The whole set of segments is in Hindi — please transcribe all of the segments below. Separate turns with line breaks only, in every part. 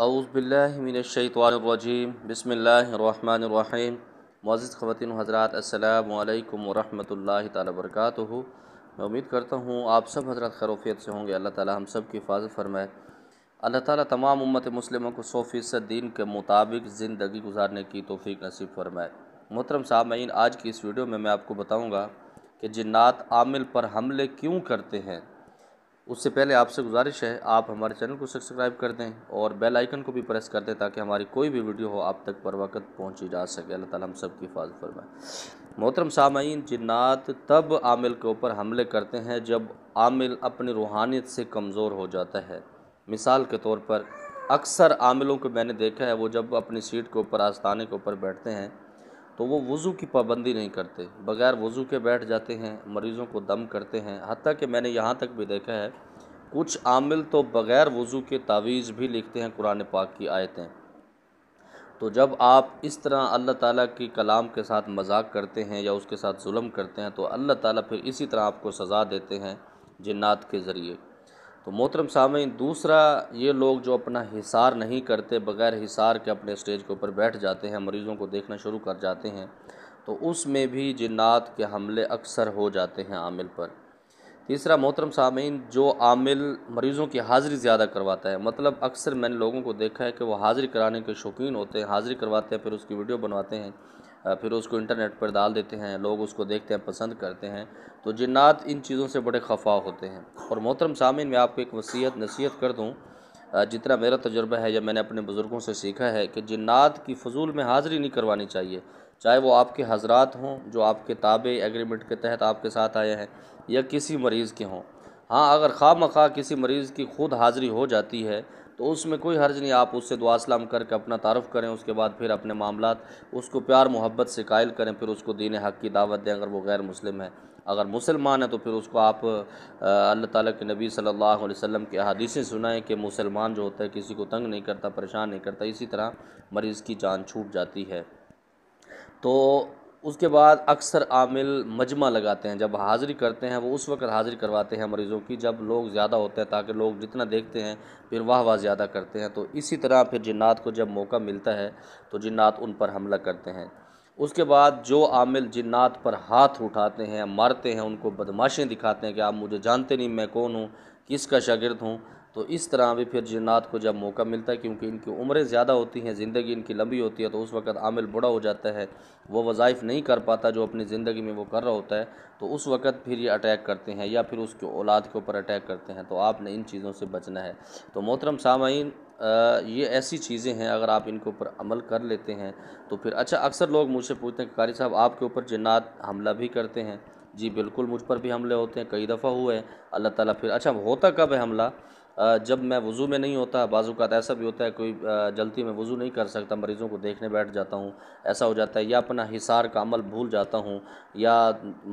अउज़बिल्लिमिनशैतवानरजीम बसमीम मज़द ख़वान हज़रा असलकम वरम तबरक मैं उम्मीद करता हूँ आप सब हज़रत खरूफियत से होंगे अल्लाह ताली हम सब की हिफाजत फरमाए अल्लाह ताली तमाम उम्मत मुस्लिमों को सौ फ़ीसद दिन के मुताबिक ज़िंदगी गुजारने की तोफ़ी नसीब फरमाए मोहतरम साहब मैं आज की इस वीडियो में मैं आपको बताऊँगा कि जन्ात आमिल पर हमले क्यों करते हैं उससे पहले आपसे गुजारिश है आप हमारे चैनल को सब्सक्राइब कर दें और बेल आइकन को भी प्रेस कर दें ताकि हमारी कोई भी वीडियो हो आप तक पर वक्त पहुँची जा सके अल्लाह ताला हम सब की हिफाजत फरमाए मोहतरम सामीन जिन्नात तब आमिल के ऊपर हमले करते हैं जब आमिल अपनी रूहानियत से कमज़ोर हो जाता है मिसाल के तौर पर अक्सर आमिलों को मैंने देखा है वो जब अपनी सीट के ऊपर आस्थाने के ऊपर बैठते हैं तो वो वज़ू की पाबंदी नहीं करते बग़ैर वज़ू के बैठ जाते हैं मरीज़ों को दम करते हैं हती कि मैंने यहाँ तक भी देखा है कुछ आमिल तो बग़ैर वज़ू के तावीज़ भी लिखते हैं कुरान पाक की आयतें तो जब आप इस तरह अल्लाह ताला की कलाम के साथ मजाक करते हैं या उसके साथ जुल्म करते हैं तो अल्लाह ताला फिर इसी तरह आपको सज़ा देते हैं जिन्नात के ज़रिए तो मोहतरम सामीन दूसरा ये लोग जो अपना हिसार नहीं करते बग़ैर हिसार के अपने स्टेज के ऊपर बैठ जाते हैं मरीज़ों को देखना शुरू कर जाते हैं तो उसमें भी जिन्नात के हमले अक्सर हो जाते हैं आमिल पर तीसरा मोहतरम सामीन जो आमिल मरीज़ों की हाज़िरी ज़्यादा करवाता है मतलब अक्सर मैंने लोगों को देखा है कि वो हाज़िरी कराने के शौकीन होते हैं हाज़िरी करवाते हैं फिर उसकी वीडियो बनवाते हैं फिर उसको इंटरनेट पर डाल देते हैं लोग उसको देखते हैं पसंद करते हैं तो जिन्नात इन चीज़ों से बड़े खफा होते हैं और मोहतरम सामिन मैं आपको एक वसीयत नसीहत कर दूँ जितना मेरा तजर्बा है या मैंने अपने बुज़ुर्गों से सीखा है कि जिन्नात की फजूल में हाज़िरी नहीं करवानी चाहिए चाहे वो आपके हजरात हों जो आपके ताबे एग्रीमेंट के तहत आपके साथ आए हैं या किसी मरीज़ के हों हाँ अगर खा मखा किसी मरीज़ की खुद हाज़िरी हो जाती है तो उसमें कोई हर्ज नहीं आप उससे दुआ सलाम करके अपना तारफ़ करें उसके बाद फिर अपने मामला उसको प्यार मोहब्बत से कायल करें फिर उसको दीन हक़ की दावत दें अगर वो गैर मुस्लिम है अगर मुसलमान है तो फिर उसको आप अल्लाह ताला के नबी सल्लल्लाहु अलैहि वसल्लम की हदीसें सुनाएं कि मुसलमान जो होता है किसी को तंग नहीं करता परेशान नहीं करता इसी तरह मरीज़ की जान छूट जाती है तो उसके बाद अक्सर आमिल मजमा लगाते हैं जब हाज़िरी करते हैं वो उस वक्त हाज़िरी करवाते हैं मरीज़ों की जब लोग ज़्यादा होते हैं ताकि लोग जितना देखते हैं फिर वाह वाह ज़्यादा करते हैं तो इसी तरह फिर जिन्नात को जब मौका मिलता है तो जिन्नात उन पर हमला करते हैं उसके बाद जो आमिल जिन्नात पर हाथ उठाते हैं मारते हैं उनको बदमाशें दिखाते हैं कि आप मुझे जानते नहीं मैं कौन हूँ किसका शागिर्द हूँ तो इस तरह भी फिर जिन्नात को जब मौका मिलता है क्योंकि इनकी उम्रें ज़्यादा होती हैं ज़िंदगी इनकी लंबी होती है तो उस वक़्त आमिल बड़ा हो जाता है वो वज़ाइफ नहीं कर पाता जो अपनी ज़िंदगी में वो कर रहा होता है तो उस वक़्त फिर ये अटैक करते हैं या फिर उसके औलाद के ऊपर अटैक करते हैं तो आपने इन चीज़ों से बचना है तो मोहतरम सामीन ये ऐसी चीज़ें हैं अगर आप इनके ऊपर अमल कर लेते हैं तो फिर अच्छा अक्सर लोग मुझसे पूछते हैं कारी साहब आपके ऊपर जन्नात हमला भी करते हैं जी बिल्कुल मुझ पर भी हमले होते हैं कई दफ़ा हुए हैं अल्लाह ताला फिर अच्छा होता कब है हमला जब मैं वज़ू में नहीं होता बाज़ू का ऐसा भी होता है कोई जल्दी में वज़ू नहीं कर सकता मरीज़ों को देखने बैठ जाता हूँ ऐसा हो जाता है या अपना हिसार का अमल भूल जाता हूँ या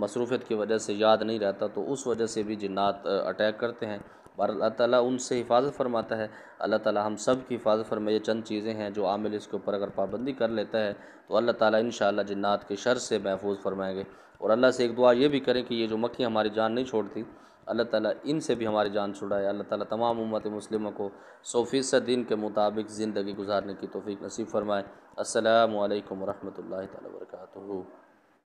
मसरूफियत की वजह से याद नहीं रहता तो उस वजह से भी जिन्नात अटैक करते हैं और अल्लाह ताला उनसे हिफाजत फरमाता है अल्लाह ताला हम सब की हिफाजत फरमाए ये चंद चीज़ें हैं जो आमिल इसके ऊपर अगर पाबंदी कर लेता है तो अल्लाह ताला इन जिन्नात के शर से महफूज फरमाएंगे और अल्लाह से एक दुआ ये भी करें कि ये जो मक्खी हमारी जान नहीं छोड़ती अल्लाह ताला इनसे भी हमारी जान छुड़ाए अल्लाह ताला तमाम उम्मत मुस्लिमों को सौ फ़ीसद दिन के मुताबिक ज़िंदगी गुजारने की तोफ़ी नसीब फ़रमाए अल्लाम वरहमल वर्का